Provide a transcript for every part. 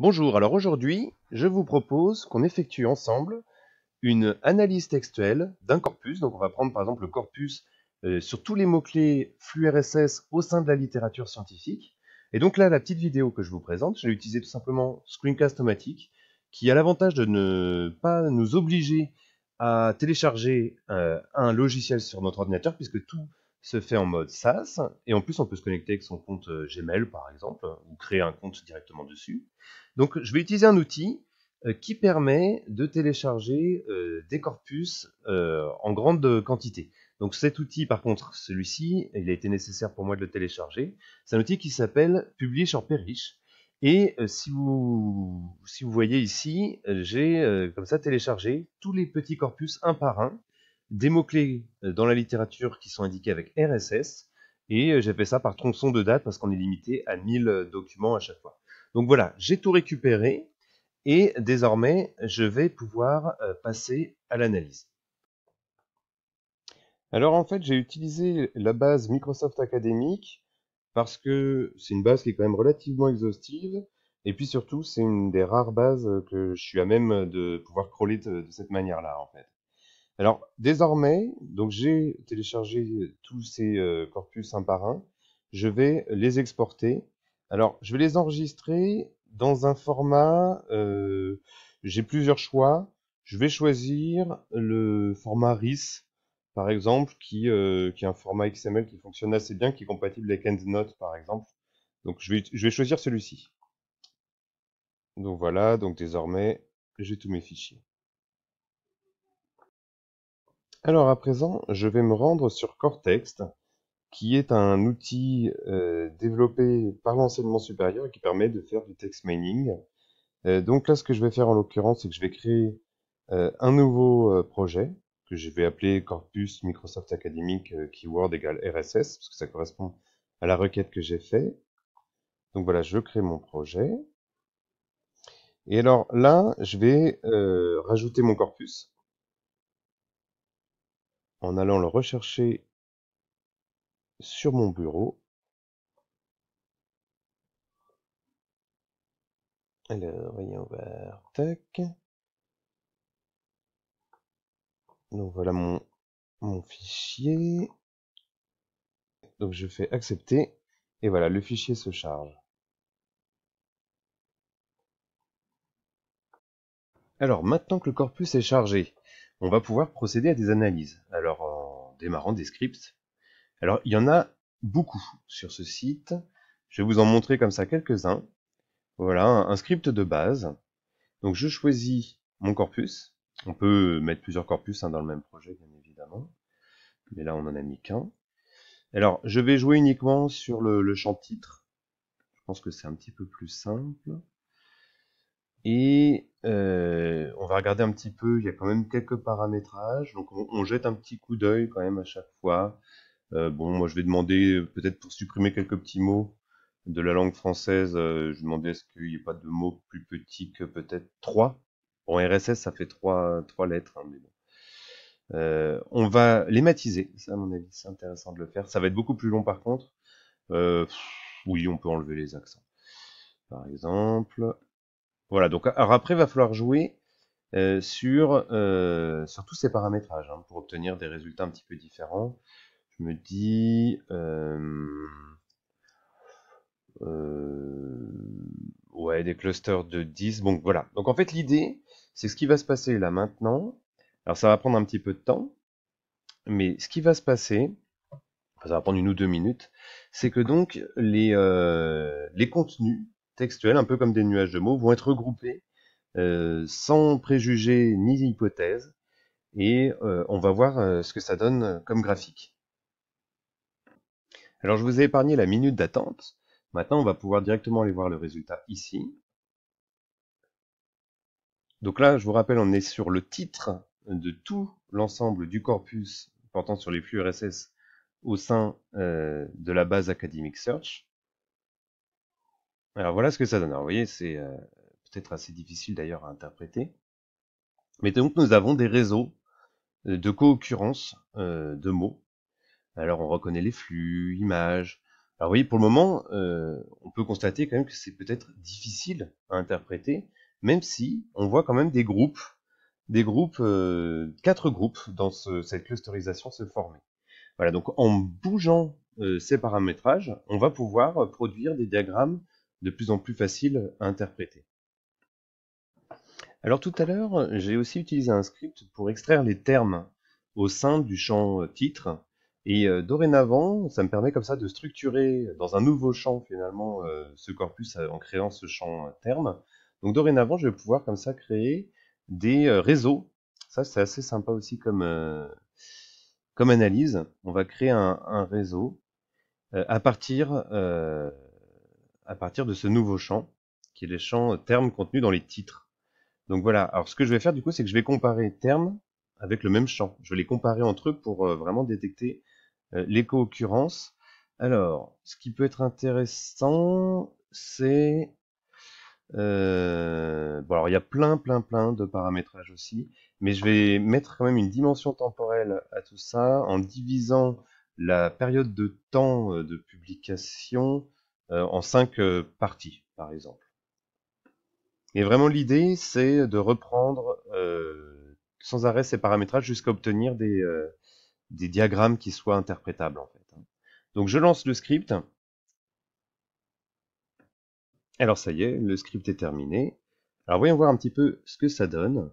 Bonjour, alors aujourd'hui, je vous propose qu'on effectue ensemble une analyse textuelle d'un corpus. Donc on va prendre par exemple le corpus euh, sur tous les mots-clés flux RSS au sein de la littérature scientifique. Et donc là, la petite vidéo que je vous présente, je l'ai utilisée tout simplement screencast o qui a l'avantage de ne pas nous obliger à télécharger euh, un logiciel sur notre ordinateur, puisque tout se fait en mode SaaS, et en plus on peut se connecter avec son compte euh, Gmail par exemple, ou créer un compte directement dessus. Donc je vais utiliser un outil euh, qui permet de télécharger euh, des corpus en grande quantité. Donc cet outil, par contre, celui-ci, il a été nécessaire pour moi de le télécharger. C'est un outil qui s'appelle Publish or Perish. Et si, vous, si vous voyez ici, j'ai comme ça téléchargé tous les petits corpus un par un des mots-clés euh, dans la littérature qui sont indiqués avec RSS, et euh, j'ai fait ça par tronçon de date parce qu'on est limité à 1000 euh, documents à chaque fois. Donc voilà, j'ai tout récupéré, et désormais, je vais pouvoir passer à l'analyse. Alors en fait, j'ai utilisé la base Microsoft Académique parce que c'est une base qui est quand même relativement exhaustive. Et puis surtout, c'est une des rares bases que je suis à même de pouvoir crawler de, de cette manière-là, en fait. Alors, désormais, donc j'ai téléchargé euh, tous ces euh, corpus un par un. Je vais les exporter. Alors, je vais les enregistrer dans un format. Euh, j'ai plusieurs choix. Je vais choisir le format RIS, par exemple, qui, qui est un format XML qui fonctionne assez bien, qui est compatible avec EndNote, par exemple. Donc, je vais, je vais choisir celui-ci. Donc voilà, donc désormais, j'ai tous mes fichiers. Alors à présent, je vais me rendre sur Cortext, qui est un outil euh, développé par l'enseignement supérieur et qui permet de faire du text mining. Euh, donc là, ce que je vais faire en l'occurrence, c'est que je vais créer euh, un nouveau projet que je vais appeler Corpus Microsoft Academic Keyword égale RSS, parce que ça correspond à la requête que j'ai fait. Donc voilà, je crée mon projet. Et alors là, je vais rajouter mon corpus en allant le rechercher sur mon bureau. Alors, voyons voir, tac. Donc voilà mon, mon fichier. Donc je fais accepter. Et voilà, le fichier se charge. Alors maintenant que le corpus est chargé, on va pouvoir procéder à des analyses. Alors en démarrant des scripts. Alors il y en a beaucoup sur ce site. Je vais vous en montrer comme ça quelques-uns. Voilà, un script de base. Donc je choisis mon corpus. On peut mettre plusieurs corpus hein, dans le même projet, bien évidemment. Mais là, on en a mis qu'un. Alors, je vais jouer uniquement sur le champ titre. Je pense que c'est un petit peu plus simple. Et euh, on va regarder un petit peu, il y a quand même quelques paramétrages, donc on, jette un petit coup d'œil quand même à chaque fois. Euh, bon, moi je vais demander, euh, peut-être pour supprimer quelques petits mots de la langue française, je demandais est-ce qu'il n'y ait pas de mots plus petits que peut-être 3. En RSS, ça fait 3, lettres, hein, mais on va les matiser, ça à mon avis c'est intéressant de le faire. Ça va être beaucoup plus long par contre. oui, on peut enlever les accents. Par exemple, voilà, donc alors après, il va falloir jouer euh, sur, euh, sur, tous ces paramétrages hein, pour obtenir des résultats un petit peu différents. Je me dis... Euh, ouais, des clusters de 10. Bon, voilà. Donc en fait, l'idée, c'est ce qui va se passer là maintenant. Alors ça va prendre un petit peu de temps, mais ce qui va se passer, ça va prendre une ou deux minutes, c'est que donc les, les contenus textuels, un peu comme des nuages de mots, vont être regroupés euh, sans préjugés ni hypothèses, et euh, on va voir euh, ce que ça donne comme graphique. Alors je vous ai épargné la minute d'attente, maintenant on va pouvoir directement aller voir le résultat ici. Donc là, je vous rappelle, on est sur le titre de tout l'ensemble du corpus portant sur les flux RSS au sein de la base Academic Search. Alors voilà ce que ça donne. Alors vous voyez, c'est euh, peut-être assez difficile d'ailleurs à interpréter. Mais donc nous avons des réseaux euh, de co-occurrence euh, de mots. Alors on reconnaît les flux, images. Alors vous voyez, pour le moment, on peut constater quand même que c'est peut-être difficile à interpréter, même si on voit quand même des groupes, des groupes, quatre groupes dans cette clusterisation se former. Voilà, donc en bougeant ces paramétrages, on va pouvoir produire des diagrammes de plus en plus facile à interpréter. Alors tout à l'heure, j'ai aussi utilisé un script pour extraire les termes au sein du champ euh, titre. Et euh, dorénavant, ça me permet comme ça de structurer euh, dans un nouveau champ finalement ce corpus en créant ce champ terme. Donc dorénavant, je vais pouvoir comme ça créer des réseaux. Ça, c'est assez sympa aussi comme, comme analyse. On va créer un, un réseau à partir à partir de ce nouveau champ, qui est le champ « termes contenus dans les titres. Donc voilà, alors ce que je vais faire du coup, c'est que je vais comparer termes avec le même champ. Je vais les comparer entre eux pour euh, vraiment détecter euh, les co-occurrences. Alors, ce qui peut être intéressant, c'est... Euh, bon, alors il y a plein, plein, plein de paramétrages aussi, mais je vais mettre quand même une dimension temporelle à tout ça en divisant la période de temps de publication euh, en cinq euh, parties, par exemple. Et vraiment, l'idée, c'est de reprendre euh, sans arrêt ces paramétrages jusqu'à obtenir des, des diagrammes qui soient interprétables, en fait. Hein. Donc, je lance le script. Alors ça y est, le script est terminé. Alors voyons voir un petit peu ce que ça donne.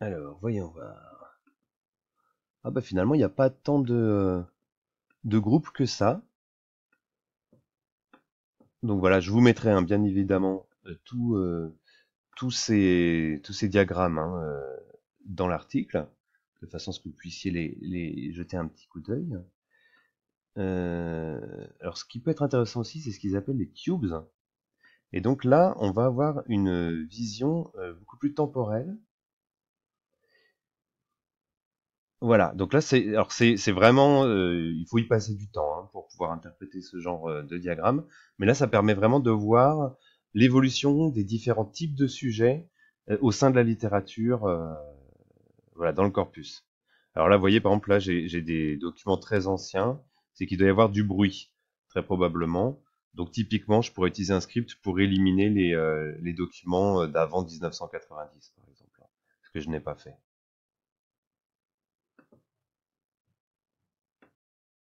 Alors voyons voir. Ah bah finalement, il n'y a pas tant de, de groupes que ça. Donc voilà, je vous mettrai hein, bien évidemment euh, euh, tous, ces, tous ces diagrammes hein, euh, dans l'article, de façon à ce que vous puissiez les, les jeter un petit coup d'œil. alors ce qui peut être intéressant aussi, c'est ce qu'ils appellent les cubes. Et donc là, on va avoir une vision beaucoup plus temporelle Voilà, donc là, c'est, alors c'est, vraiment, euh, il faut y passer du temps hein, pour pouvoir interpréter ce genre euh, de diagramme, mais là, ça permet vraiment de voir l'évolution des différents types de sujets euh, au sein de la littérature, voilà, dans le corpus. Alors là, vous voyez, par exemple, là, j'ai, des documents très anciens, c'est qu'il doit y avoir du bruit, très probablement. Donc typiquement, je pourrais utiliser un script pour éliminer les, les documents d'avant 1990, par exemple, hein, ce que je n'ai pas fait.